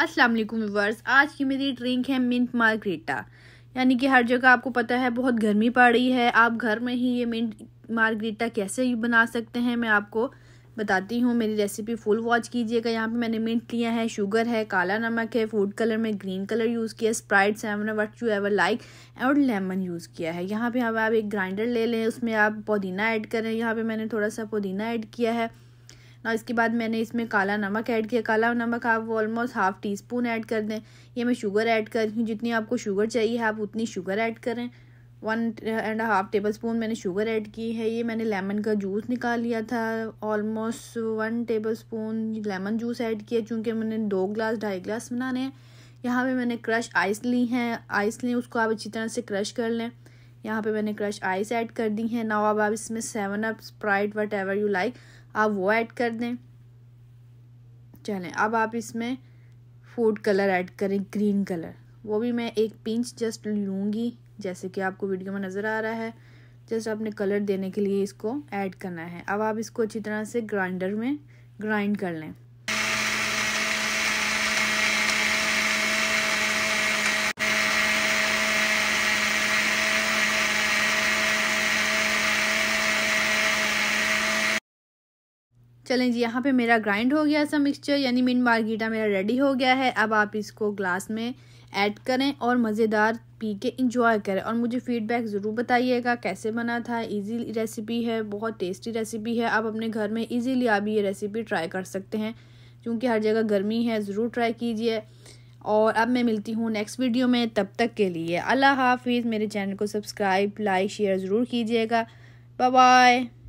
अस्सलाम वालेकुम व्यूवर्स आज की मेरी ड्रिंक है मिंट मार्गरेटा यानी कि हर जगह आपको पता है बहुत गर्मी पड़ रही है आप घर में ही ये मिंट मार्गरेटा कैसे बना सकते हैं मैं आपको बताती हूँ मेरी रेसिपी फुल वॉच कीजिएगा यहाँ पे मैंने मिंट लिया है शुगर है काला नमक है फूड कलर में ग्रीन कलर यूज़ किया Sprite seven what you ever like और लेमन यूज़ किया है यहाँ पे हम आप एक ग्राइंडर ले लें उसमें आप पुदीना ऐड करें यहाँ पे मैंने थोड़ा सा पुदीना ऐड किया है ना इसके बाद मैंने इसमें काला नमक ऐड किया काला नमक आप almost half teaspoon add कर दें ये मैं शुगर ऐड कर रही हूँ जितनी आपको शुगर चाहिए आप उतनी शुगर ऐड करें one and half tablespoon मैंने शुगर ऐड की है ये मैंने लेमन का जूस निकाल लिया था almost one tablespoon lemon juice add किया चूँकि मैंने दो ग्लास ढाई ग्लास बनाने हैं यहाँ पे मैंने क्रश आइस ली हैं आइस लें उसको आप अच्छी तरह से क्रश कर लें यहाँ पे मैंने क्रश आइस ऐड कर दी है नाउ अब आप इसमें seven up Sprite whatever you like आप वो ऐड कर दें चलें अब आप इसमें फूड कलर ऐड करें ग्रीन कलर वो भी मैं एक पिंच जस्ट लूँगी जैसे कि आपको वीडियो में नज़र आ रहा है जस्ट आपने कलर देने के लिए इसको ऐड करना है अब आप इसको अच्छी तरह से ग्राइंडर में ग्राइंड कर लें चलें जी यहाँ पे मेरा ग्राइंड हो गया सा मिक्सचर यानी मिन मार्गीटा मेरा रेडी हो गया है अब आप इसको ग्लास में ऐड करें और मज़ेदार पी के इंजॉय करें और मुझे फीडबैक ज़रूर बताइएगा कैसे बना था इजी रेसिपी है बहुत टेस्टी रेसिपी है आप अपने घर में इजीली आप ये रेसिपी ट्राई कर सकते हैं क्योंकि हर जगह गर्मी है ज़रूर ट्राई कीजिए और अब मैं मिलती हूँ नेक्स्ट वीडियो में तब तक के लिए अल्लाह हाफिज़ मेरे चैनल को सब्सक्राइब लाइक शेयर ज़रूर कीजिएगा बाय